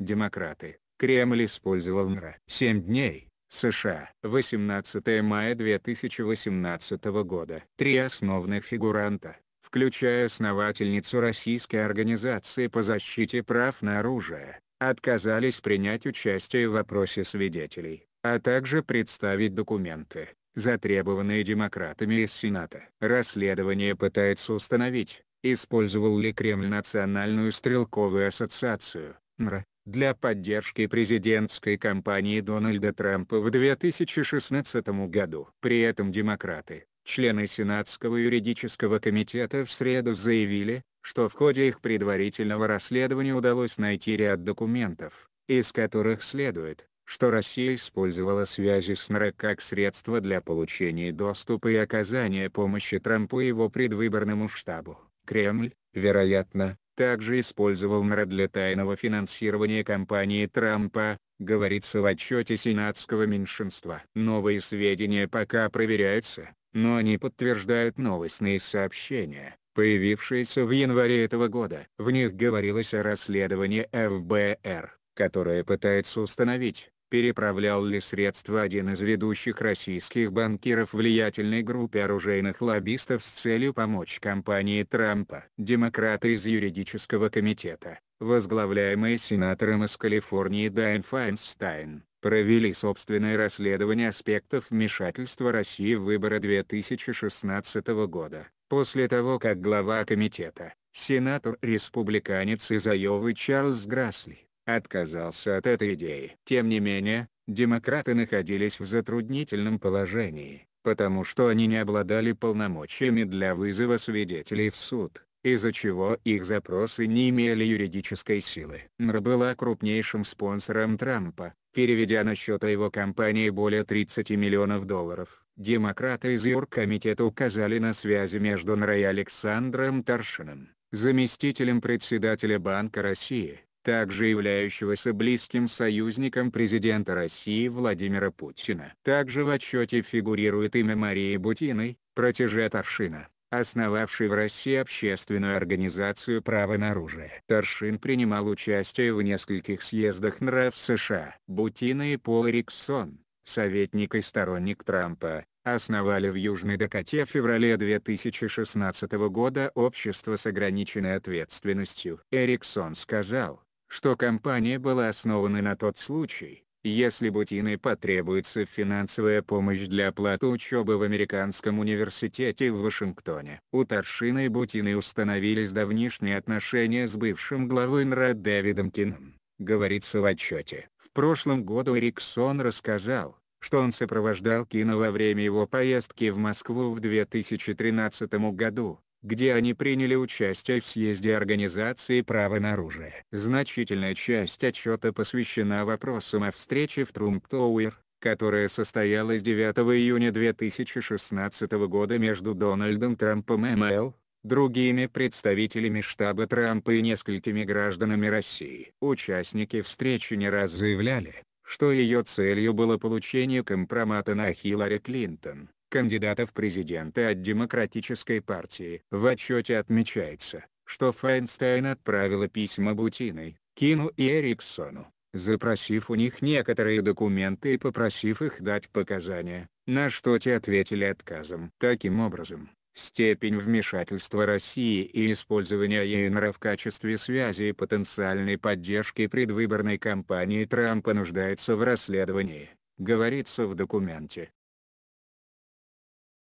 Демократы. Кремль использовал НРА. 7 дней. США. 18 мая 2018 года. Три основных фигуранта, включая основательницу Российской организации по защите прав на оружие, отказались принять участие в вопросе свидетелей, а также представить документы, затребованные демократами из Сената. Расследование пытается установить, использовал ли Кремль Национальную стрелковую ассоциацию, НРА, для поддержки президентской кампании Дональда Трампа в 2016 году. При этом демократы, члены Сенатского юридического комитета в среду заявили, что в ходе их предварительного расследования удалось найти ряд документов, из которых следует, что Россия использовала связи с НРЭ как средство для получения доступа и оказания помощи Трампу и его предвыборному штабу. Кремль, вероятно, также использовал НРА для тайного финансирования компании Трампа, говорится в отчете сенатского меньшинства. Новые сведения пока проверяются, но они подтверждают новостные сообщения, появившиеся в январе этого года. В них говорилось о расследовании ФБР, которое пытается установить, переправлял ли средства один из ведущих российских банкиров влиятельной группе оружейных лоббистов с целью помочь компании Трампа. Демократы из юридического комитета, возглавляемые сенатором из Калифорнии Дайн Файнстайн, провели собственное расследование аспектов вмешательства России в выборы 2016 года, после того как глава комитета, сенатор-республиканец из Айовы Чарльз Грасли, отказался от этой идеи. Тем не менее, демократы находились в затруднительном положении, потому что они не обладали полномочиями для вызова свидетелей в суд, из-за чего их запросы не имели юридической силы. НР была крупнейшим спонсором Трампа, переведя на счет его компании более 30 миллионов долларов. Демократы из Юркомитета указали на связи между НР и Александром Таршиным, заместителем председателя Банка России, также являющегося близким союзником президента России Владимира Путина. Также в отчете фигурирует имя Марии Бутиной, протеже Таршина, основавшей в России общественную организацию «Право на оружие». Таршин принимал участие в нескольких съездах НРА США. Бутина и Пол Эриксон, советник и сторонник Трампа, основали в Южной Дакоте в феврале 2016 года общество с ограниченной ответственностью. Эриксон сказал, что компания была основана на тот случай, если Бутиной потребуется финансовая помощь для оплаты учебы в Американском университете в Вашингтоне. У Торшина и Бутины установились давнишние отношения с бывшим главой НРА Дэвидом Кином, говорится в отчете. В прошлом году Эриксон рассказал, что он сопровождал Кина во время его поездки в Москву в 2013 году, где они приняли участие в съезде Организации права на оружие. Значительная часть отчета посвящена вопросам о встрече в Трамп-Тоуэр, которая состоялась 9 июня 2016 года между Дональдом Трампом и МЛ, другими представителями штаба Трампа и несколькими гражданами России. Участники встречи не раз заявляли, что ее целью было получение компромата на Хиллари Клинтон кандидата в президенты от Демократической партии. В отчете отмечается, что Файнстайн отправила письма Бутиной, Кину и Эриксону, запросив у них некоторые документы и попросив их дать показания, на что те ответили отказом. Таким образом, степень вмешательства России и использования ЕНР в качестве связи и потенциальной поддержки предвыборной кампании Трампа нуждается в расследовании, говорится в документе.